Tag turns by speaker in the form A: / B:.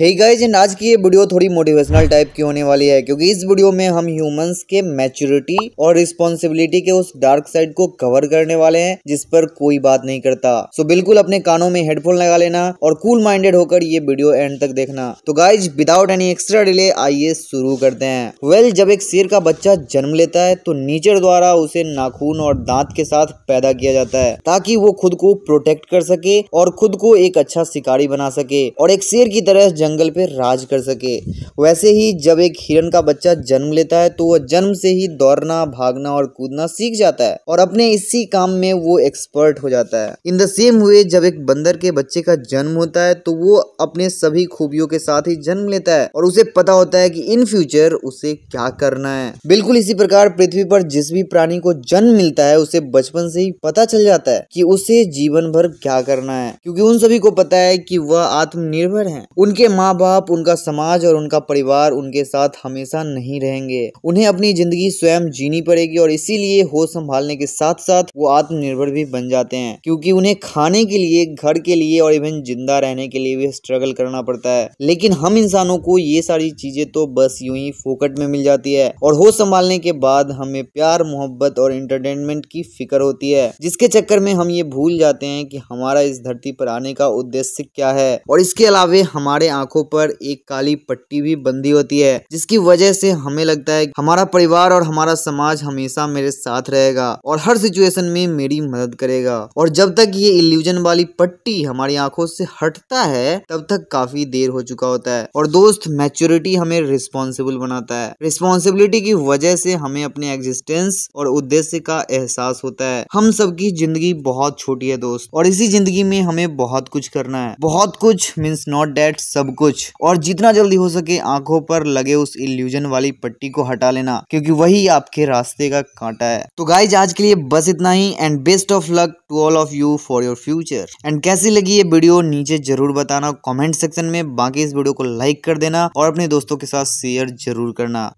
A: hey guys and आज की ये वीडियो थोड़ी मोटिवेशनल टाइप की होने वाली है क्योंकि इस वीडियो में हम ह्यूमंस के मैच्योरिटी और रिस्पॉन्सिबिलिटी के उस डार्क साइड को कवर करने वाले हैं जिस पर कोई बात नहीं करता सो so, बिल्कुल अपने कानों में हेडफोन लगा लेना और कूल cool माइंडेड होकर ये वीडियो एंड तक देखना तो guys without any extra delay आइए शुरू करते हैं वेल well, जब एक शेर का बच्चा जन्म लेता है तो नेचर द्वारा उसे नाखून और दांत के साथ पैदा किया जाता है ताकि वो खुद को प्रोटेक्ट कर सके और खुद को एक अच्छा शिकारी बना सके और एक शेर की तरह जंगल पे राज कर सके वैसे ही जब एक हिरण का बच्चा जन्म लेता है तो वह जन्म से ही दौड़ना भागना और कूदना सीख जाता है और अपने इसी काम में वो एक्सपर्ट हो जाता है इन द सेम वे जब एक बंदर के बच्चे का जन्म होता है तो वो अपने सभी खूबियों के साथ ही जन्म लेता है और उसे पता होता है कि इन फ्यूचर उसे क्या करना है बिल्कुल इसी प्रकार पृथ्वी पर जिस भी प्राणी को जन्म मिलता है उसे बचपन से ही पता चल जाता है कि उसे जीवन भर क्या करना है क्योंकि उन सभी को पता है कि वह आत्मनिर्भर हैं उनके माँ बाप उनका समाज और उनका परिवार उनके साथ हमेशा नहीं रहेंगे उन्हें अपनी जिंदगी स्वयं जीनी पड़ेगी और इसीलिए हो संभालने के साथ साथ वो आत्मनिर्भर भी बन जाते हैं क्योंकि उन्हें खाने के लिए घर के लिए और इवन जिंदा रहने के लिए भी स्ट्रगल करना पड़ता है लेकिन हम इंसानों को ये सारी चीजें तो बस यूं ही फोकट में मिल जाती है और हो संभालने के बाद हमें प्यार मोहब्बत और इंटरटेनमेंट की फिक्र होती है जिसके चक्कर में हम ये भूल जाते हैं कि हमारा इस धरती पर आने का उद्देश्य क्या है और इसके अलावा हमारे आंखों पर एक काली पट्टी भी बंधी होती है जिसकी वजह से हमें लगता है हमारा परिवार और हमारा समाज हमेशा मेरे साथ रहेगा और हर सिचुएशन में मेरी मदद करेगा और जब तक ये इल्यूजन वाली पट्टी हमारी आंखों से हटता है तब तक काफी देर हो चुका होता है और दोस्त मैच्योरिटी हमें रिस्पॉन्सिबल बनाता है रिस्पॉन्सिबिलिटी की वजह से हमें अपने एग्जिस्टेंस और उद्देश्य का एहसास होता है हम सबकी जिंदगी बहुत छोटी है दोस्त और इसी जिंदगी में हमें बहुत कुछ करना है बहुत कुछ मीन्स नॉट डेट सब कुछ और जितना जल्दी हो सके आंखों पर लगे उस इल्यूजन वाली पट्टी को हटा लेना क्योंकि वही आपके रास्ते का कांटा है तो गाइज आज के लिए बस इतना ही and best of luck to all of you for your future and कैसी लगी ये वीडियो नीचे जरूर बताना कॉमेंट सेक्शन में बाकी इस वीडियो को लाइक कर देना और अपने दोस्तों के साथ शेयर जरूर करना